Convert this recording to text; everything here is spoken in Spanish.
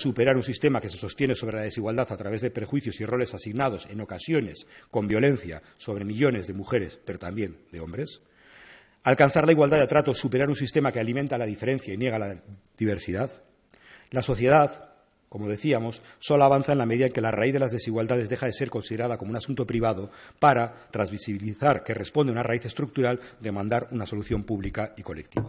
superar un sistema que se sostiene sobre la desigualdad a través de prejuicios y roles asignados, en ocasiones con violencia, sobre millones de mujeres, pero también de hombres. Alcanzar la igualdad de trato, superar un sistema que alimenta la diferencia y niega la diversidad. La sociedad, como decíamos, solo avanza en la medida en que la raíz de las desigualdades deja de ser considerada como un asunto privado para, tras visibilizar que responde a una raíz estructural, demandar una solución pública y colectiva.